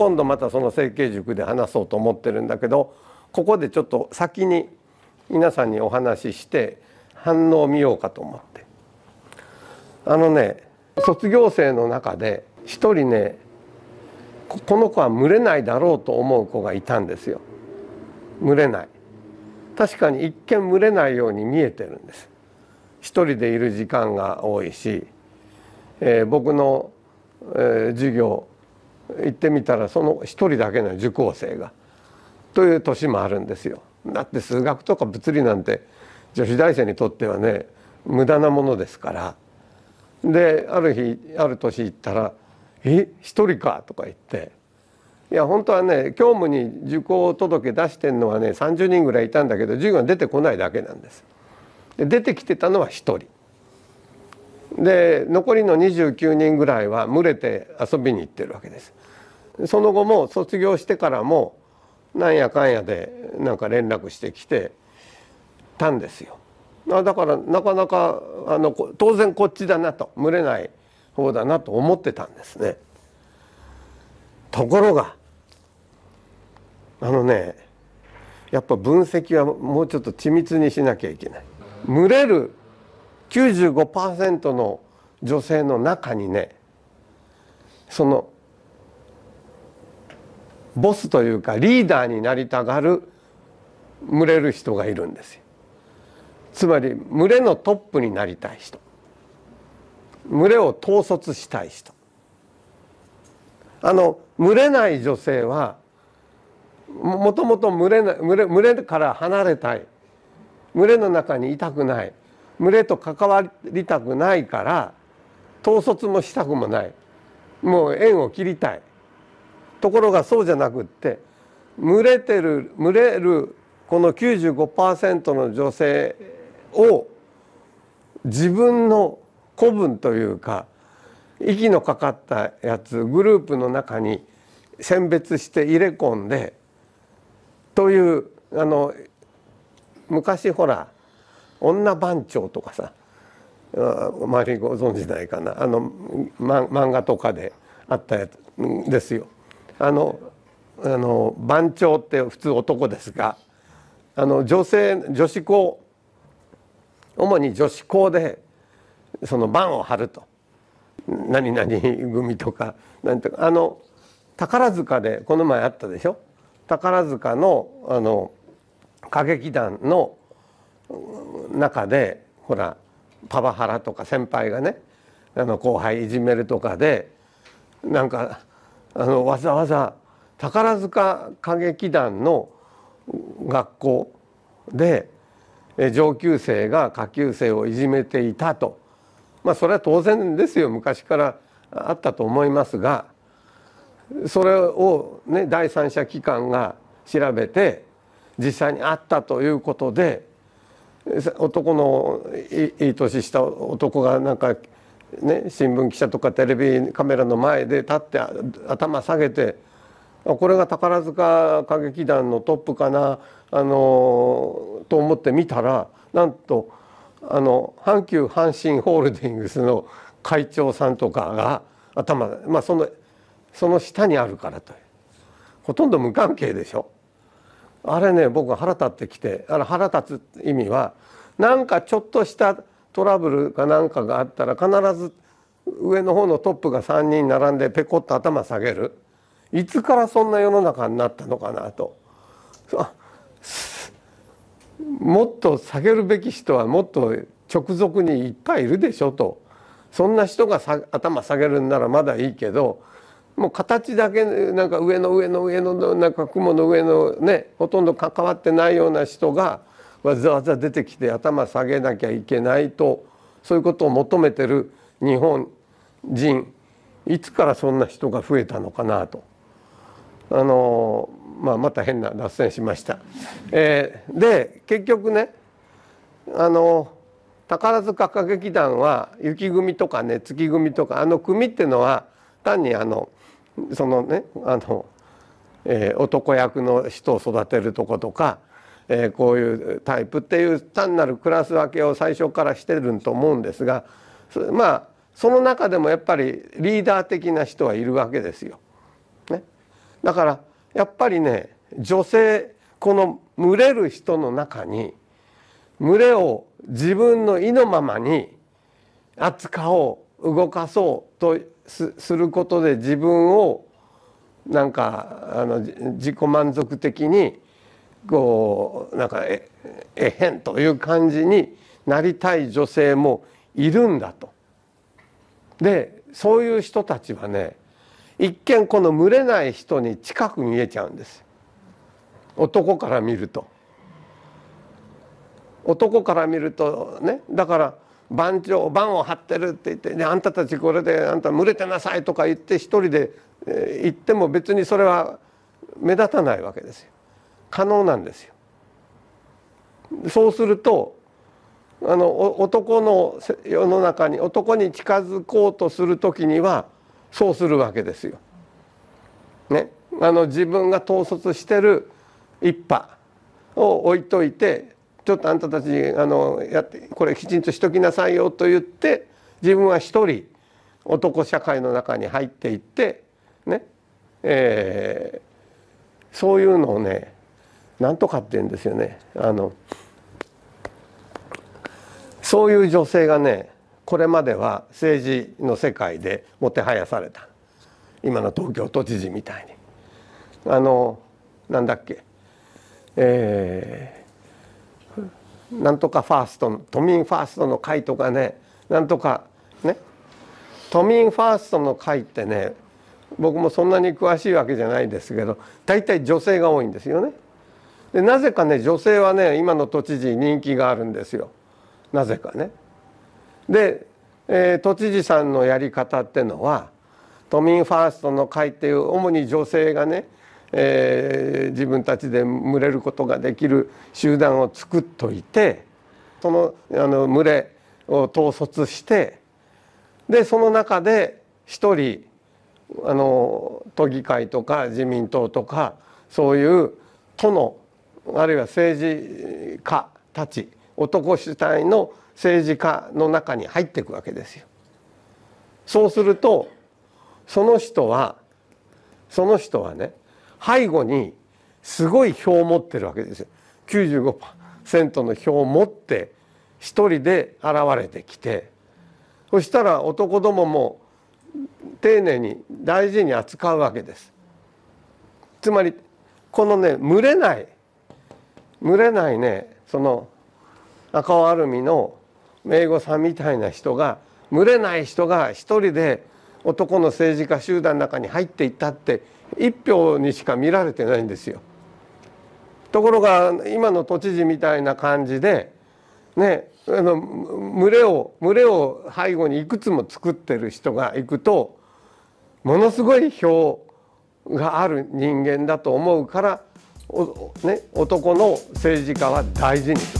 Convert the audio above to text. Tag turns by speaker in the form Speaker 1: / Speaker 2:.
Speaker 1: 今度またその整形塾で話そうと思ってるんだけどここでちょっと先に皆さんにお話しして反応を見ようかと思ってあのね卒業生の中で一人ねこの子は群れないだろうと思う子がいたんですよ群れない確かに一見群れないように見えてるんです一人でいる時間が多いし、えー、僕の、えー、授業行ってみたらその1人だけの受講生がという年もあるんですよ。だって数学とか物理なんて女子大生にとってはね無駄なものですからである日ある年行ったら「え一人か?」とか言っていや本当はね教務に受講届出してんのはね30人ぐらいいたんだけど授業が出てこないだけなんです。で出てきてたのは1人。で残りの29人ぐらいは群れて遊びに行ってるわけですその後も卒業してからもなんやかんやでなんか連絡してきてたんですよだからなかなかあの当然こっちだなと群れない方だなと思ってたんですねところがあのねやっぱ分析はもうちょっと緻密にしなきゃいけない群れる95%の女性の中にねそのボスというかリーダーになりたがる群れる人がいるんですよ。つまり群れのトップになりたい人群れを統率したい人あの群れない女性はもともと群れ群れから離れたい群れの中にいたくない群れと関わりたくないから統率もしたくもないもう縁を切りたいところがそうじゃなくって群れてる群れるこの95%の女性を自分の子分というか息のかかったやつグループの中に選別して入れ込んでというあの昔ほら女番長とかさあまりご存知ないかなあの、漫画とかであったやつですよ。あのあの番長って普通男ですがあの女性女子校主に女子校でその番を張ると何々組とか何とかあの宝塚でこの前あったでしょ宝塚のあの歌劇団の中でほらパワハラとか先輩がねあの後輩いじめるとかでなんかあのわざわざ宝塚歌劇団の学校で上級生が下級生をいじめていたとまあそれは当然ですよ昔からあったと思いますがそれをね第三者機関が調べて実際にあったということで男のいい年した男がなんかね新聞記者とかテレビカメラの前で立って頭下げてこれが宝塚歌劇団のトップかなあのと思って見たらなんとあの阪急阪神ホールディングスの会長さんとかが頭、まあ、そのその下にあるからというほとんど無関係でしょ。あれね僕腹立ってきてあの腹立つ意味はなんかちょっとしたトラブルかなんかがあったら必ず上の方のトップが3人並んでペコッと頭下げるいつからそんな世の中になったのかなともっと下げるべき人はもっと直属にいっぱいいるでしょとそんな人が頭下げるんならまだいいけどもう形だけなんか上の上の上のなんか雲の上のねほとんど関わってないような人がわざわざ出てきて頭下げなきゃいけないとそういうことを求めてる日本人いつからそんな人が増えたのかなと。あのまあ、また変な脱線しました。えー、で結局ねあの宝塚歌劇団は雪組とかね月組とかあの組ってのは単にあのそのねあの、えー、男役の人を育てるとことか、えー、こういうタイプっていう単なるクラス分けを最初からしてると思うんですがまあその中でもやっぱりリーダー的な人はいるわけですよ。ね、だからやっぱりね女性この群れる人の中に群れを自分の意のままに扱おう動かそうとすることで自分をなんかあの自己満足的にこうなんかええへんという感じになりたい女性もいるんだと。でそういう人たちはね一見この群れない人に近く見えちゃうんです男から見ると。男から見るとねだから番長番を張ってるって言って、ね、あんたたちこれであんた群れてなさいとか言って一人で行っても別にそれは目立たないわけですよ可能なんですよ。そうするとあの男の世の中に男に近づこうとする時にはそうするわけですよ。ね、あの自分が統率してる一派を置いといてちょっとあんたたちあのやってこれきちんとしときなさいよと言って自分は一人男社会の中に入っていってねえー、そういうのをねなんとかって言うんですよねあのそういう女性がねこれまでは政治の世界でもてはやされた今の東京都知事みたいにあのなんだっけえーなんとかファーストの都民ファーストの会とかねなんとかね都民ファーストの会ってね僕もそんなに詳しいわけじゃないですけど大体女性が多いんですよね。でなぜかね女性はね今の都知事人気があるんですよなぜかね。で、えー、都知事さんのやり方ってのは都民ファーストの会っていう主に女性がねえー、自分たちで群れることができる集団を作っといてそのあの群れを統率してでその中で一人あの都議会とか自民党とかそういう都のあるいは政治家たち男主体の政治家の中に入っていくわけですよ。そうするとその人はその人はね背後にすごい票を持ってるわけですよ。95%の票を持って一人で現れてきてそしたら男どもも丁寧に大事に扱うわけです。つまりこのね群れない群れないねその赤尾アルミの名護さんみたいな人が群れない人が一人で男の政治家集団の中に入っていったって一票にしか見られてないんですよ。ところが今の都知事みたいな感じでねあの群れを群れを背後にいくつも作ってる人がいくとものすごい票がある人間だと思うから、ね、男の政治家は大事にする。